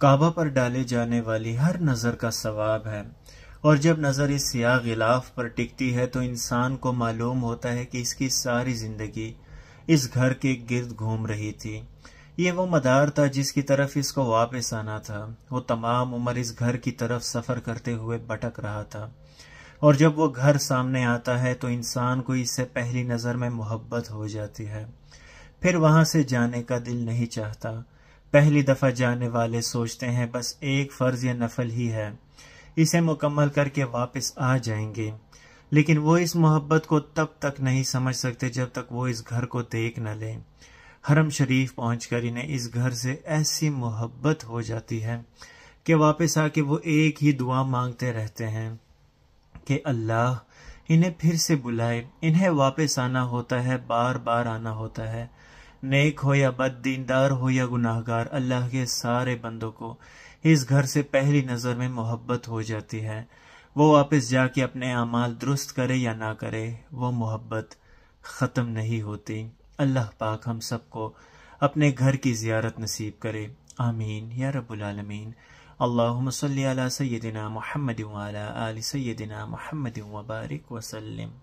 काबा पर डाले जाने वाली हर नज़र का सवाब है और जब नज़र इस सियाह गिलाफ पर टिकती है तो इंसान को मालूम होता है कि इसकी सारी ज़िंदगी इस घर के गिरद घूम रही थी ये वो मदार था जिसकी तरफ इसको वापस आना था वो तमाम उम्र इस घर की तरफ सफ़र करते हुए भटक रहा था और जब वो घर सामने आता है तो इंसान को इससे पहली नज़र में मोहब्बत हो जाती है फिर वहां से जाने का दिल नहीं चाहता पहली दफ़ा जाने वाले सोचते हैं बस एक फ़र्ज या नफल ही है इसे मुकम्मल करके वापस आ जाएंगे लेकिन वो इस मोहब्बत को तब तक नहीं समझ सकते जब तक वो इस घर को देख न लें हरम शरीफ पहुँच कर इन्हें इस घर से ऐसी मोहब्बत हो जाती है कि वापस आके वो एक ही दुआ मांगते रहते हैं कि अल्लाह इन्हें फिर से बुलाए इन्हें वापस आना होता है बार बार आना होता है नेक हो या बद दीनदार हो या गुनाहगार अल्लाह के सारे बंदों को इस घर से पहली नज़र में मोहब्बत हो जाती है वो वापस जाके अपने अमाल दुरुस्त करे या ना करे वो मोहब्बत ख़त्म नहीं होती अल्लाह पाक हम सबको अपने घर की ज़ियारत नसीब करे आमीन या रबालमीन अल्लाम सल सैदिना महमद आल सैदिना महमद वबारक वसलम